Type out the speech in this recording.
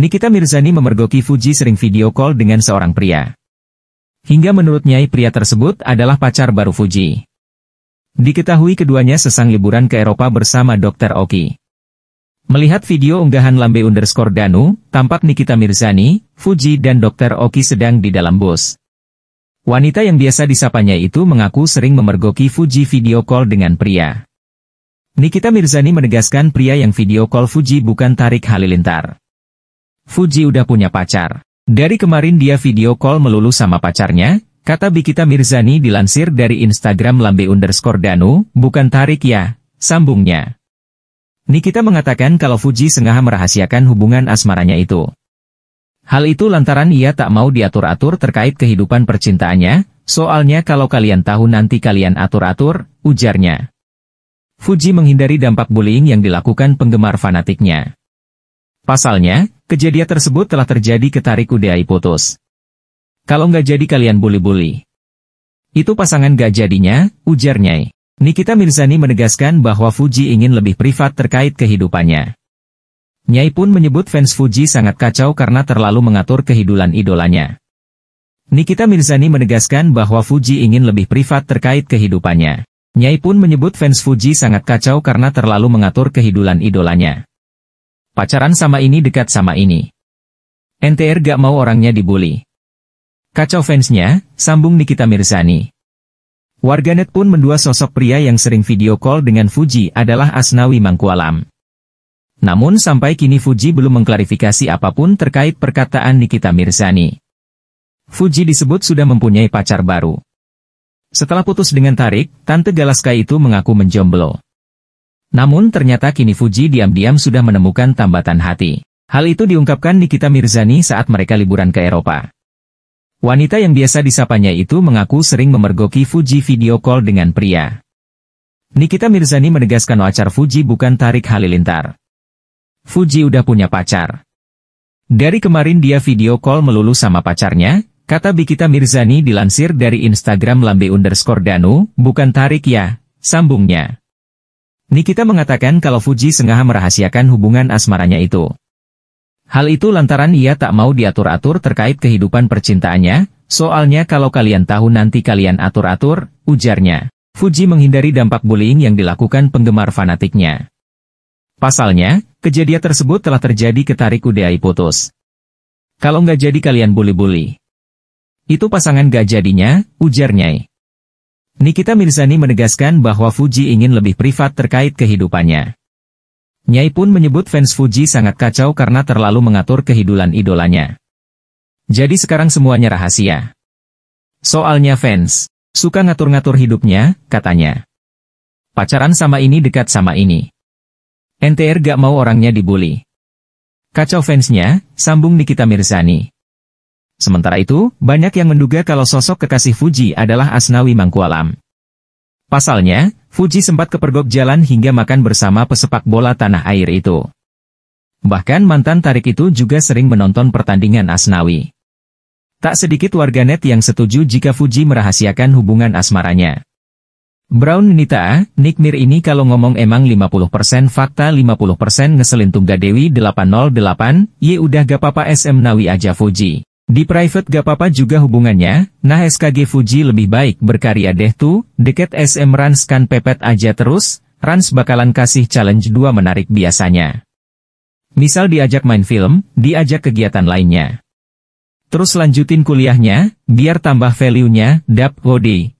Nikita Mirzani memergoki Fuji sering video call dengan seorang pria. Hingga menurut Nyai pria tersebut adalah pacar baru Fuji. Diketahui keduanya sesang liburan ke Eropa bersama Dr. Oki. Melihat video unggahan Lambe underscore Danu, tampak Nikita Mirzani, Fuji dan Dr. Oki sedang di dalam bus. Wanita yang biasa disapanya itu mengaku sering memergoki Fuji video call dengan pria. Nikita Mirzani menegaskan pria yang video call Fuji bukan Tarik Halilintar. Fuji udah punya pacar. Dari kemarin dia video call melulu sama pacarnya, kata Bikita Mirzani dilansir dari Instagram lambe underscore danu, bukan tarik ya, sambungnya. Nikita mengatakan kalau Fuji sengaja merahasiakan hubungan asmaranya itu. Hal itu lantaran ia tak mau diatur-atur terkait kehidupan percintaannya, soalnya kalau kalian tahu nanti kalian atur-atur, ujarnya. Fuji menghindari dampak bullying yang dilakukan penggemar fanatiknya. Pasalnya, Kejadian tersebut telah terjadi ketarik udai putus. Kalau nggak jadi kalian bully-bully. Itu pasangan gak jadinya, ujarnya. Nikita Mirzani menegaskan bahwa Fuji ingin lebih privat terkait kehidupannya. Nyai pun menyebut fans Fuji sangat kacau karena terlalu mengatur kehidulan idolanya. Nikita Mirzani menegaskan bahwa Fuji ingin lebih privat terkait kehidupannya. Nyai pun menyebut fans Fuji sangat kacau karena terlalu mengatur kehidulan idolanya. Pacaran sama ini dekat sama ini. NTR gak mau orangnya dibully. Kacau fansnya, sambung Nikita Mirzani. Warganet pun mendua sosok pria yang sering video call dengan Fuji adalah Asnawi Mangkualam. Namun sampai kini Fuji belum mengklarifikasi apapun terkait perkataan Nikita Mirzani. Fuji disebut sudah mempunyai pacar baru. Setelah putus dengan Tarik, Tante Galaska itu mengaku menjomblo. Namun ternyata kini Fuji diam-diam sudah menemukan tambatan hati. Hal itu diungkapkan Nikita Mirzani saat mereka liburan ke Eropa. Wanita yang biasa disapanya itu mengaku sering memergoki Fuji video call dengan pria. Nikita Mirzani menegaskan wacar Fuji bukan Tarik Halilintar. Fuji udah punya pacar. Dari kemarin dia video call melulu sama pacarnya, kata Bikita Mirzani dilansir dari Instagram lambe underscore danu, bukan tarik ya, sambungnya. Nikita mengatakan kalau Fuji sengaja merahasiakan hubungan asmaranya itu. Hal itu lantaran ia tak mau diatur-atur terkait kehidupan percintaannya, soalnya kalau kalian tahu nanti kalian atur-atur, ujarnya. Fuji menghindari dampak bullying yang dilakukan penggemar fanatiknya. Pasalnya, kejadian tersebut telah terjadi ketarik Udeai putus. Kalau nggak jadi kalian bully-bully. Itu pasangan gak jadinya, ujarnya. Nikita Mirzani menegaskan bahwa Fuji ingin lebih privat terkait kehidupannya. Nyai pun menyebut fans Fuji sangat kacau karena terlalu mengatur kehidulan idolanya. Jadi sekarang semuanya rahasia. Soalnya fans, suka ngatur-ngatur hidupnya, katanya. Pacaran sama ini dekat sama ini. NTR gak mau orangnya dibully. Kacau fansnya, sambung Nikita Mirzani. Sementara itu, banyak yang menduga kalau sosok kekasih Fuji adalah Asnawi Mangkualam. Pasalnya, Fuji sempat kepergok jalan hingga makan bersama pesepak bola tanah air itu. Bahkan mantan tarik itu juga sering menonton pertandingan Asnawi. Tak sedikit warganet yang setuju jika Fuji merahasiakan hubungan asmaranya. Brown Nita, Nick Mir ini kalau ngomong emang 50% fakta 50% ngeselin Tungga Dewi 808, ye udah gak papa SM Nawi aja Fuji. Di private gak apa-apa juga hubungannya, nah SKG Fuji lebih baik berkarya deh tuh, deket SM Rans kan pepet aja terus, Rans bakalan kasih challenge dua menarik biasanya. Misal diajak main film, diajak kegiatan lainnya. Terus lanjutin kuliahnya, biar tambah value-nya, dap, wodi.